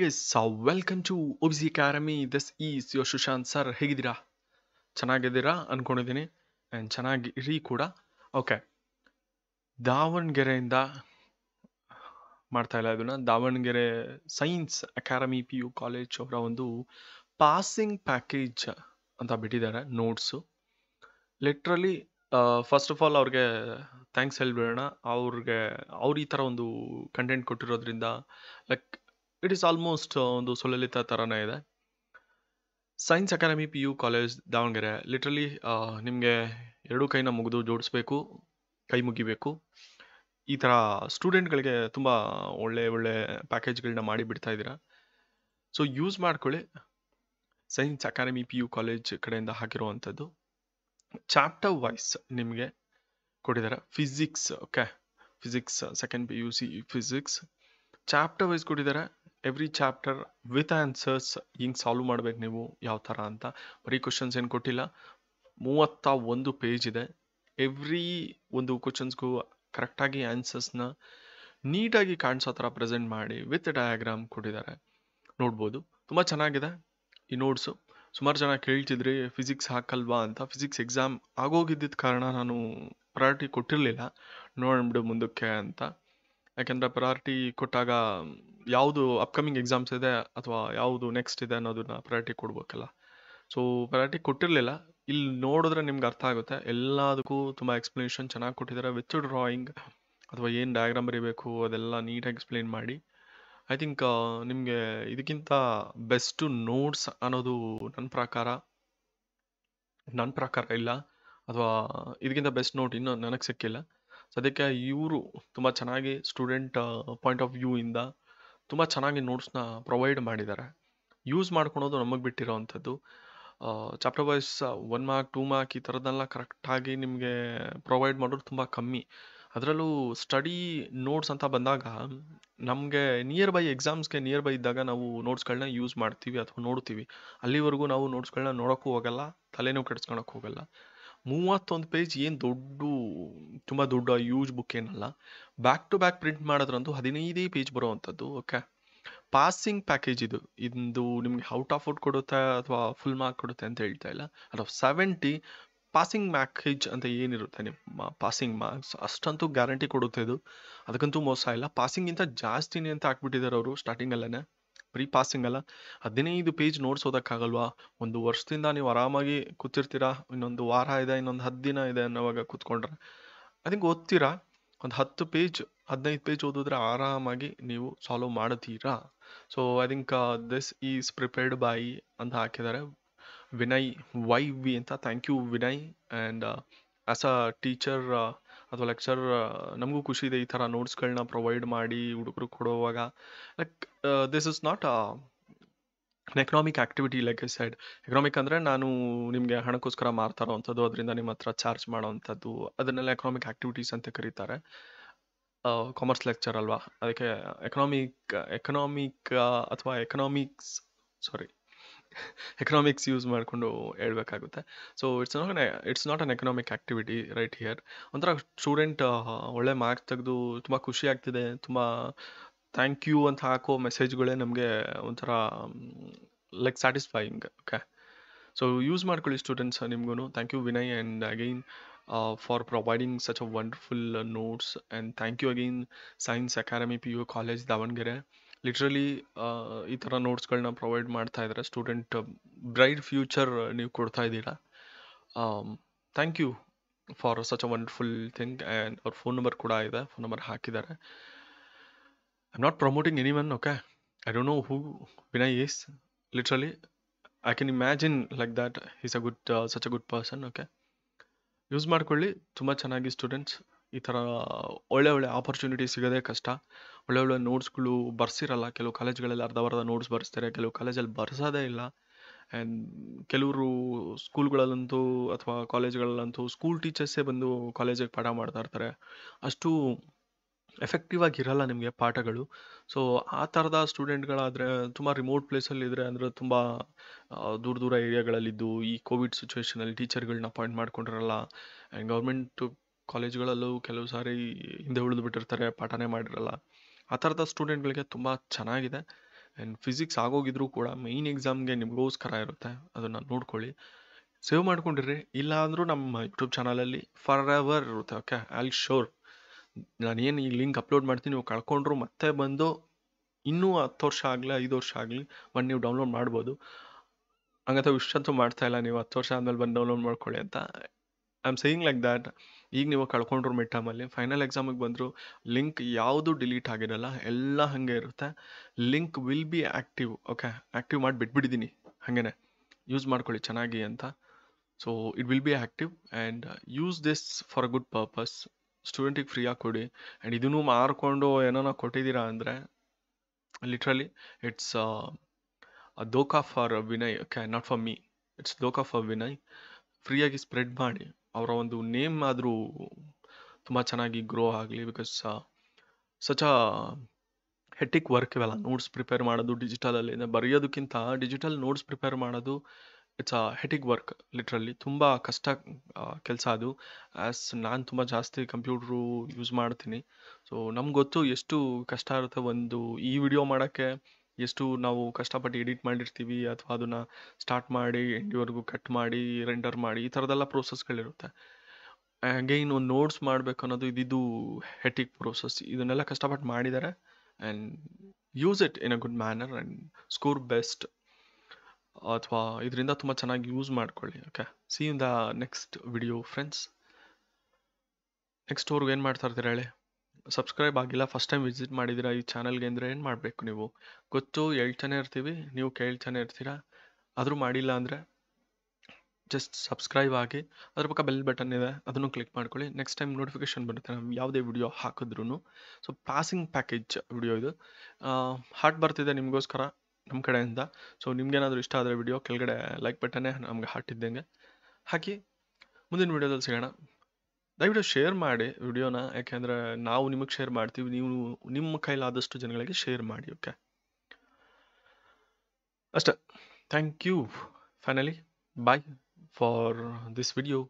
guys welcome to ಒಬ್ಸಿ academy this is yo Sushant sir ಹೇಗಿದ್ದೀರಾ ಚೆನ್ನಾಗಿದ್ದೀರಾ ಅಂದ್ಕೊಂಡಿದ್ದೀನಿ ಆ್ಯಂಡ್ ಚೆನ್ನಾಗಿ ಇರಿ ಕೂಡ ಓಕೆ ದಾವಣಗೆರೆಯಿಂದ ಇಲ್ಲ ಇದನ್ನು Davanagere science academy P U college ಅವರ ಒಂದು ಪಾಸಿಂಗ್ ಪ್ಯಾಕೇಜ್ ಅಂತ ಬಿಟ್ಟಿದ್ದಾರೆ notes literally first of all ಅವ್ರಿಗೆ ಥ್ಯಾಂಕ್ಸ್ ಹೇಳ್ಬಿಡೋಣ ಅವ್ರಿಗೆ ಅವ್ರು ಈ ಥರ ಒಂದು ಕಂಟೆಂಟ್ ಕೊಟ್ಟಿರೋದ್ರಿಂದ ಲೈಕ್ ಇಟ್ ಇಸ್ ಆಲ್ಮೋಸ್ಟ್ ಒಂದು ಸುಲಲಿತ ಥರನೇ ಇದೆ science academy P U college Davanagere literally ನಿಮಗೆ ಎರಡೂ ಕೈನ ಮುಗಿದು ಜೋಡಿಸ್ಬೇಕು ಕೈ ಮುಗಿಬೇಕು ಈ ಥರ ಸ್ಟೂಡೆಂಟ್ಗಳಿಗೆ ತುಂಬ ಒಳ್ಳೆ ಒಳ್ಳೆ ಪ್ಯಾಕೇಜ್ಗಳನ್ನ ಮಾಡಿ ಬಿಡ್ತಾ ಇದ್ದೀರಾ ಸೊ ಯೂಸ್ ಮಾಡ್ಕೊಳ್ಳಿ science academy P U college ಕಡೆಯಿಂದ ಹಾಕಿರುವಂಥದ್ದು ಚಾಪ್ಟರ್ ವೈಸ್ ನಿಮಗೆ ಕೊಟ್ಟಿದ್ದಾರೆ physics okay physics second P U C physics chapter wise ಕೊಟ್ಟಿದ್ದಾರೆ ಎವ್ರಿ ಚಾಪ್ಟರ್ ವಿತ್ ಆನ್ಸರ್ಸ್ ಹಿಂಗೆ ಸಾಲ್ವ್ ಮಾಡ್ಬೇಕು ನೀವು ಯಾವ ಥರ ಅಂತ ಬರೀ ಕ್ವಶನ್ಸ್ ಏನು ಕೊಟ್ಟಿಲ್ಲ ಮೂವತ್ತ ಒಂದು ಪೇಜ್ ಇದೆ ಎವ್ರಿ ಒಂದು ಕ್ವಶನ್ಸ್ಗೂ ಕರೆಕ್ಟಾಗಿ ಆನ್ಸರ್ಸ್ನ ನೀಟಾಗಿ ಕಾಣಿಸೋ ಥರ ಪ್ರೆಸೆಂಟ್ ಮಾಡಿ ವಿತ್ ಡಯಾಗ್ರಾಮ್ ಕೊಟ್ಟಿದ್ದಾರೆ ನೋಡ್ಬೋದು ತುಂಬ ಚೆನ್ನಾಗಿದೆ ಈ ನೋಟ್ಸು ಸುಮಾರು ಜನ ಕೇಳ್ತಿದ್ರಿ ಫಿಸಿಕ್ಸ್ ಹಾಕಲ್ವಾ ಅಂತ ಫಿಸಿಕ್ಸ್ ಎಕ್ಸಾಮ್ ಆಗೋಗಿದ್ದಿದ್ದ ಕಾರಣ ನಾನು ಪ್ರಯಾರಿಟಿ ಕೊಟ್ಟಿರಲಿಲ್ಲ ನೋಡ್ಬಿಡು ಮುಂದಕ್ಕೆ ಅಂತ ಯಾಕೆಂದರೆ ಪ್ರಯಾರಿಟಿ ಕೊಟ್ಟಾಗ ಯಾವುದು ಅಪ್ಕಮಿಂಗ್ ಎಕ್ಸಾಮ್ಸ್ ಇದೆ ಅಥವಾ ಯಾವುದು ನೆಕ್ಸ್ಟ್ ಇದೆ ಅನ್ನೋದನ್ನ ಪ್ರಯಾರಿಟಿ ಕೊಡ್ಬೇಕಲ್ಲ ಸೊ ಪ್ರಯಾರಿಟಿ ಕೊಟ್ಟಿರಲಿಲ್ಲ ಇಲ್ಲಿ ನೋಡಿದ್ರೆ ನಿಮ್ಗೆ ಅರ್ಥ ಆಗುತ್ತೆ ಎಲ್ಲದಕ್ಕೂ ತುಂಬ ಎಕ್ಸ್ಪ್ಲನೇಷನ್ ಚೆನ್ನಾಗಿ ಕೊಟ್ಟಿದ್ದಾರೆ ವಿತ್ ಡ್ರಾಯಿಂಗ್ ಅಥವಾ ಏನು ಡಯಾಗ್ರಾಮ್ ಬರೀಬೇಕು ಅದೆಲ್ಲ ನೀಟಾಗಿ ಎಕ್ಸ್ಪ್ಲೈನ್ ಮಾಡಿ ಐ ಥಿಂಕ್ ನಿಮಗೆ ಇದಕ್ಕಿಂತ ಬೆಸ್ಟು ನೋಟ್ಸ್ ಅನ್ನೋದು ನನ್ನ ಪ್ರಕಾರ ನನ್ನ ಪ್ರಕಾರ ಇಲ್ಲ ಅಥವಾ ಇದಕ್ಕಿಂತ ಬೆಸ್ಟ್ ನೋಟ್ ಇನ್ನೂ ನನಗೆ ಸಿಕ್ಕಿಲ್ಲ ಸೊ ಅದಕ್ಕೆ ಇವರು ತುಂಬ ಚೆನ್ನಾಗಿ ಸ್ಟೂಡೆಂಟ್ ಪಾಯಿಂಟ್ ಆಫ್ ವ್ಯೂ ಇಂದ ತುಂಬ ಚೆನ್ನಾಗಿ ನೋಟ್ಸ್ನ ಪ್ರೊವೈಡ್ ಮಾಡಿದ್ದಾರೆ ಯೂಸ್ ಮಾಡ್ಕೊಳೋದು ನಮಗೆ ಬಿಟ್ಟಿರೋವಂಥದ್ದು chapter wise one mark two mark ಈ ಥರದ್ದೆಲ್ಲ ಕರೆಕ್ಟಾಗಿ ನಿಮಗೆ ಪ್ರೊವೈಡ್ ಮಾಡೋದು ತುಂಬ ಕಮ್ಮಿ ಅದರಲ್ಲೂ ಸ್ಟಡಿ ನೋಟ್ಸ್ ಅಂತ ಬಂದಾಗ ನಮಗೆ ನಿಯರ್ ಬೈ ಎಕ್ಸಾಮ್ಸ್ಗೆ ನಿಯರ್ ಬೈ ಇದ್ದಾಗ ನಾವು ನೋಟ್ಸ್ಗಳನ್ನ ಯೂಸ್ ಮಾಡ್ತೀವಿ ಅಥವಾ ನೋಡ್ತೀವಿ ಅಲ್ಲಿವರೆಗೂ ನಾವು ನೋಟ್ಸ್ಗಳನ್ನ ನೋಡೋಕ್ಕೂ ಹೋಗಲ್ಲ ತಲೆನೋವು ಕೆಡಿಸ್ಕೊಳಕ್ಕೆ ಹೋಗಲ್ಲ ಮೂವತ್ತೊಂದು ಪೇಜ್ ಏನು ದೊಡ್ಡ ತುಂಬ ದೊಡ್ಡ ಯೂಜ್ ಬುಕ್ ಏನಲ್ಲ ಬ್ಯಾಕ್ ಟು ಬ್ಯಾಕ್ ಪ್ರಿಂಟ್ ಮಾಡೋದ್ರಂತೂ ಹದಿನೈದೇ ಪೇಜ್ ಬರುವಂಥದ್ದು ಓಕೆ ಪಾಸಿಂಗ್ ಪ್ಯಾಕೇಜ್ ಇದು ಇದು ನಿಮ್ಗೆ ಔಟ್ ಆಫ್ ಔಟ್ ಕೊಡುತ್ತೆ ಅಥವಾ ಫುಲ್ ಮಾರ್ಕ್ ಕೊಡುತ್ತೆ ಅಂತ ಹೇಳ್ತಾ ಇಲ್ಲ ಅಥವಾ ಸೆವೆಂಟಿ ಪಾಸಿಂಗ್ ಮ್ಯಾಕೇಜ್ ಅಂತ ಏನಿರುತ್ತೆ ನಿಮ್ಮ ಪಾಸಿಂಗ್ ಮಾರ್ಕ್ಸ್ ಅಷ್ಟಂತೂ ಗ್ಯಾರಂಟಿ ಕೊಡುತ್ತೆ ಇದು ಅದಕ್ಕಂತೂ ಮೋಸ ಇಲ್ಲ ಪಾಸಿಂಗಿಂತ ಜಾಸ್ತಿನೇ ಅಂತ ಹಾಕ್ಬಿಟ್ಟಿದ್ದಾರೆ ಅವರು ಸ್ಟಾರ್ಟಿಂಗಲ್ಲೇ ಪ್ರೀ ಪಾಸಿಂಗ್ ಅಲ್ಲ ಹದಿನೈದು ಪೇಜ್ ನೋಟ್ಸ್ ಓದೋಕ್ಕಾಗಲ್ವಾ ಒಂದು ವರ್ಷದಿಂದ ನೀವು ಆರಾಮಾಗಿ ಕೂತಿರ್ತೀರಾ ಇನ್ನೊಂದು ವಾರ ಇದೆ ಇನ್ನೊಂದು ಹತ್ತು ದಿನ ಇದೆ ಅನ್ನೋವಾಗ ಕೂತ್ಕೊಂಡ್ರೆ ಅದಕ್ಕೆ ಓದ್ತೀರಾ ಒಂದು ಹತ್ತು ಪೇಜ್ ಹದಿನೈದು ಪೇಜ್ ಓದಿದ್ರೆ ಆರಾಮಾಗಿ ನೀವು ಸಾಲ್ವ್ ಮಾಡುತ್ತೀರಾ so I think this is prepared by ಅಂತ ಹಾಕಿದ್ದಾರೆ ವಿನಯ್ ವೈ ವಿ ಅಂತ thank you Vinay and as a teacher ಅಥವಾ ಲೆಕ್ಚರ್ ನಮಗೂ ಖುಷಿ ಇದೆ ಈ ಥರ ನೋಟ್ಸ್ಗಳನ್ನ ಪ್ರೊವೈಡ್ ಮಾಡಿ ಹುಡುಗರು ಕೊಡುವಾಗ like this is not economic activity like as side economic ಅಂದರೆ ನಾನು ನಿಮಗೆ ಹಣಕ್ಕೋಸ್ಕರ ಮಾರ್ತಾ ಇರೋವಂಥದ್ದು ಅದರಿಂದ ನಿಮ್ಮ ಹತ್ರ ಚಾರ್ಜ್ ಮಾಡೋವಂಥದ್ದು ಅದನ್ನೆಲ್ಲ ಎಕನಾಮಿಕ್ ಆಕ್ಟಿವಿಟೀಸ್ ಅಂತ ಕರೀತಾರೆ ಕಾಮರ್ಸ್ uh, ಲೆಕ್ಚರ್ ಅಲ್ವಾ ಅದಕ್ಕೆ ಎಕನಾಮಿಕ್ ಎಕನಾಮಿಕ್ uh, ಅಥವಾ ಎಕನಾಮಿಕ್ಸ್ ಸಾರಿ ಎಕನಾಮಿಕ್ಸ್ ಯೂಸ್ ಮಾಡಿಕೊಂಡು ಹೇಳ್ಬೇಕಾಗುತ್ತೆ so it's not it's not an economic activity right here ಒಂಥರ ಸ್ಟೂಡೆಂಟ್ ಒಳ್ಳೆ ಮಾರ್ಕ್ಸ್ ತೆಗೆದು ತುಂಬ ಖುಷಿ ಆಗ್ತಿದೆ ತುಂಬ ಥ್ಯಾಂಕ್ ಯು ಅಂತ ಹಾಕೋ ಮೆಸೇಜ್ಗಳೇ ನಮಗೆ ಒಂಥರ like satisfying okay so use ಮಾಡ್ಕೊಳ್ಳಿ ಸ್ಟೂಡೆಂಟ್ಸ್ ನಿಮಗೂ thank you Vinay and again for providing such a wonderful notes and thank you again science academy P U college Davanagere literally ಈ ಥರ ನೋಟ್ಸ್ಗಳನ್ನ ಪ್ರೊವೈಡ್ ಮಾಡ್ತಾ ಇದ್ದಾರೆ ಸ್ಟೂಡೆಂಟ್ ಬ್ರೈಟ್ ಫ್ಯೂಚರ್ ನೀವು ಕೊಡ್ತಾ ಇದ್ದೀರಾ thank you for such a wonderful thing and ಅವ್ರ phone number ಕೂಡ ಇದೆ ಫೋನ್ ನಂಬರ್ ಹಾಕಿದ್ದಾರೆ I am not promoting anyone okay I don't know who Vinay is literally I can imagine like that is a good such a good person okay use ಮಾಡ್ಕೊಳ್ಳಿ ತುಂಬ ಚೆನ್ನಾಗಿ students ಈ ಥರ ಒಳ್ಳೆ ಒಳ್ಳೆ ಆಪರ್ಚುನಿಟಿ ಸಿಗೋದೇ ಕಷ್ಟ ಒಳ್ಳೆ ಒಳ್ಳೆ ನೋಟ್ಸ್ಗಳು ಬರ್ಸಿರಲ್ಲ ಕೆಲವು ಕಾಲೇಜ್ಗಳಲ್ಲಿ ಅರ್ಧ ನೋಟ್ಸ್ ಬರ್ಸ್ತಾರೆ ಕೆಲವು ಕಾಲೇಜಲ್ಲಿ ಬರ್ಸೋದೇ ಇಲ್ಲ ಆ್ಯಂಡ್ ಕೆಲವರು ಸ್ಕೂಲ್ಗಳಲ್ಲಂತೂ ಅಥವಾ ಕಾಲೇಜ್ಗಳಲ್ಲಂತೂ ಸ್ಕೂಲ್ ಟೀಚರ್ಸೇ ಬಂದು ಕಾಲೇಜಿಗೆ ಪಾಠ ಮಾಡ್ತಾ ಇರ್ತಾರೆ ಅಷ್ಟು ಎಫೆಕ್ಟಿವ್ ಆಗಿರಲ್ಲ ನಿಮಗೆ ಪಾಠಗಳು ಸೊ ಆ ಥರದ ಸ್ಟೂಡೆಂಟ್ಗಳಾದರೆ ತುಂಬ ರಿಮೋಟ್ ಪ್ಲೇಸಲ್ಲಿ ಇದ್ದರೆ ಅಂದರೆ ತುಂಬ ದೂರ ದೂರ ಏರಿಯಾಗಳಲ್ಲಿದ್ದು ಈ ಕೋವಿಡ್ ಸಿಚುವೇಷನಲ್ಲಿ ಟೀಚರ್ಗಳನ್ನ ಅಪಾಯಿಂಟ್ ಮಾಡ್ಕೊಂಡಿರಲ್ಲ ಆ್ಯಂಡ್ ಗೌರ್ಮೆಂಟ್ ಕಾಲೇಜ್ಗಳಲ್ಲೂ ಕೆಲವು ಸಾರಿ ಹಿಂದೆ ಉಳಿದು ಬಿಟ್ಟಿರ್ತಾರೆ ಪಾಠನೇ ಮಾಡಿರಲ್ಲ ಆ ಥರದ ಸ್ಟೂಡೆಂಟ್ಗಳಿಗೆ ತುಂಬ ಚೆನ್ನಾಗಿದೆ ಆ್ಯಂಡ್ ಫಿಸಿಕ್ಸ್ ಆಗೋಗಿದ್ರೂ ಕೂಡ ಮೈನ್ ಎಕ್ಸಾಮ್ಗೆ ನಿಮಗೋಸ್ಕರ ಇರುತ್ತೆ ಅದನ್ನು ನೋಡ್ಕೊಳ್ಳಿ ಸೇವ್ ಮಾಡ್ಕೊಂಡಿರಿ ಇಲ್ಲ ಅಂದರೂ ನಮ್ಮ ಯೂಟ್ಯೂಬ್ ಚಾನಲಲ್ಲಿ ಫಾರ್ ಎವರ್ ಇರುತ್ತೆ ಓಕೆ ಆಲ್ ಶೋರ್ ನಾನೇನು ಈ ಲಿಂಕ್ ಅಪ್ಲೋಡ್ ಮಾಡ್ತೀನಿ ನೀವು ಕಳ್ಕೊಂಡ್ರು ಮತ್ತೆ ಬಂದು ಇನ್ನೂ ಹತ್ತು ವರ್ಷ ಆಗಲಿ ಐದು ವರ್ಷ ಆಗಲಿ ಬಂದು ನೀವು ಡೌನ್ಲೋಡ್ ಮಾಡ್ಬೋದು ಹಂಗಂತ ವಿಶ್ ಅಂತೂ ಮಾಡ್ತಾ ಇಲ್ಲ ನೀವು ಹತ್ತು ವರ್ಷ ಆದಮೇಲೆ ಬಂದು ಡೌನ್ಲೋಡ್ ಮಾಡ್ಕೊಳ್ಳಿ ಅಂತ I am saying like that ಈಗ ನೀವು ಕಳ್ಕೊಂಡ್ರು ಮಿಡ್ ಟರ್ಮಲ್ಲಿ ಫೈನಲ್ ಎಕ್ಸಾಮಿಗೆ ಬಂದರು ಲಿಂಕ್ ಯಾವುದು ಡಿಲೀಟ್ ಆಗಿರಲ್ಲ ಎಲ್ಲ ಹಾಗೆ ಇರುತ್ತೆ link will be active okay active ಮಾಡಿ ಬಿಟ್ಬಿಟ್ಟಿದ್ದೀನಿ ಹಾಗೇನೆ ಯೂಸ್ ಮಾಡ್ಕೊಳ್ಳಿ ಚೆನ್ನಾಗಿ ಅಂತ so it will be active and use this for a good purpose ಸ್ಟೂಡೆಂಟಿಗೆ ಫ್ರೀಯಾಗಿ ಕೊಡಿ ಆ್ಯಂಡ್ ಇದನ್ನು ಮಾರ್ಕೊಂಡು ಏನೋ ಕೊಟ್ಟಿದ್ದೀರಾ ಅಂದರೆ ಲಿಟ್ರಲಿ ಇಟ್ಸ್ ದೋಕಾ for Vinay okay not for me it's ದೋಕಾ ಫಾರ್ ವಿನಯ್ ಫ್ರೀಯಾಗಿ ಸ್ಪ್ರೆಡ್ ಮಾಡಿ ಅವರ ಒಂದು ನೇಮ್ ಆದರೂ ತುಂಬ ಚೆನ್ನಾಗಿ ಗ್ರೋ ಆಗಲಿ ಬಿಕಾಸ್ ಸಚ ಹೆಟ್ಟಿಕ್ ವರ್ಕ್ ಇವೆಲ್ಲ ನೋಟ್ಸ್ ಪ್ರಿಪೇರ್ ಮಾಡೋದು ಡಿಜಿಟಲಲ್ಲಿ ಬರೆಯೋದಕ್ಕಿಂತ ಡಿಜಿಟಲ್ ನೋಟ್ಸ್ ಪ್ರಿಪೇರ್ ಮಾಡೋದು it's a hectic work literally ತುಂಬ ಕಷ್ಟ ಕೆಲಸ ಅದು ಆ್ಯಸ್ ನಾನು ತುಂಬ ಜಾಸ್ತಿ ಕಂಪ್ಯೂಟ್ರು ಯೂಸ್ ಮಾಡ್ತೀನಿ ಸೊ ನಮ್ಗೆ ಗೊತ್ತು ಎಷ್ಟು ಕಷ್ಟ ಇರುತ್ತೆ ಒಂದು ಈ ವಿಡಿಯೋ ಮಾಡೋಕ್ಕೆ ಎಷ್ಟು ನಾವು ಕಷ್ಟಪಟ್ಟು ಎಡಿಟ್ ಮಾಡಿರ್ತೀವಿ ಅಥವಾ ಅದನ್ನ ಸ್ಟಾರ್ಟ್ ಮಾಡಿ ಎಂಡಿವರೆಗೂ ಕಟ್ ಮಾಡಿ ರೆಂಡರ್ ಮಾಡಿ ಈ ಥರದೆಲ್ಲ ಪ್ರೋಸೆಸ್ಗಳಿರುತ್ತೆ ಅಗೈನ್ ಒಂದು ನೋಟ್ಸ್ ಮಾಡಬೇಕು ಅನ್ನೋದು ಇದಿದು ಹೆಟಿಕ್ ಪ್ರೋಸೆಸ್ ಇದನ್ನೆಲ್ಲ ಕಷ್ಟಪಟ್ಟು ಮಾಡಿದ್ದಾರೆ and use it in a good manner and score best ಅಥವಾ ಇದರಿಂದ ತುಂಬ ಚೆನ್ನಾಗಿ ಯೂಸ್ ಮಾಡ್ಕೊಳ್ಳಿ okay see in the next video friends next ಅವ್ರಿಗೆ ಏನು ಮಾಡ್ತಾ ಇರ್ತೀರ ಹೇಳಿ ಸಬ್ಸ್ಕ್ರೈಬ್ ಆಗಿಲ್ಲ ಫಸ್ಟ್ ಟೈಮ್ ವಿಸಿಟ್ ಮಾಡಿದ್ದೀರಾ ಈ ಚಾನಲ್ಗೆ ಅಂದರೆ ಏನು ಮಾಡಬೇಕು ನೀವು ಗೊತ್ತು ಹೇಳ್ತಾನೆ ಇರ್ತೀವಿ ನೀವು ಕೇಳ್ತಾನೆ ಇರ್ತೀರಾ ಆದರೂ ಮಾಡಿಲ್ಲ ಅಂದರೆ ಜಸ್ಟ್ ಸಬ್ಸ್ಕ್ರೈಬ್ ಆಗಿ ಅದ್ರ ಪಕ್ಕ ಬೆಲ್ ಬಟನ್ ಇದೆ ಅದನ್ನು ಕ್ಲಿಕ್ ಮಾಡ್ಕೊಳ್ಳಿ ನೆಕ್ಸ್ಟ್ ಟೈಮ್ ನೋಟಿಫಿಕೇಶನ್ ಬರುತ್ತೆ ನಾವು ಯಾವುದೇ ವಿಡಿಯೋ ಹಾಕಿದ್ರು ಸೊ ಪಾಸಿಂಗ್ ಪ್ಯಾಕೇಜ್ ವಿಡಿಯೋ ಇದು ಹಾರ್ಟ್ ಬರ್ತಿದೆ ನಿಮಗೋಸ್ಕರ ನಮ್ಮ ಕಡೆಯಿಂದ ಸೊ ನಿಮ್ಗೇನಾದರೂ ಇಷ್ಟ ಆದರೆ ವಿಡಿಯೋ ಕೆಳಗಡೆ ಲೈಕ್ ಬಟನ್ನೇ ನಮಗೆ ಹಾರ್ಟ್ ಇದ್ದಂಗೆ ಹಾಕಿ ಮುಂದಿನ ವಿಡಿಯೋದಲ್ಲಿ ಸಿಗೋಣ ದಯವಿಟ್ಟು ಶೇರ್ ಮಾಡಿ ವಿಡಿಯೋನ ಯಾಕೆಂದರೆ ನಾವು ನಿಮಗೆ ಶೇರ್ ಮಾಡ್ತೀವಿ ನೀವು ನಿಮ್ಮ ಕೈಲಾದಷ್ಟು ಜನಗಳಿಗೆ ಶೇರ್ ಮಾಡಿ ಓಕೆ ಅಷ್ಟೆ thank you finally bye for this video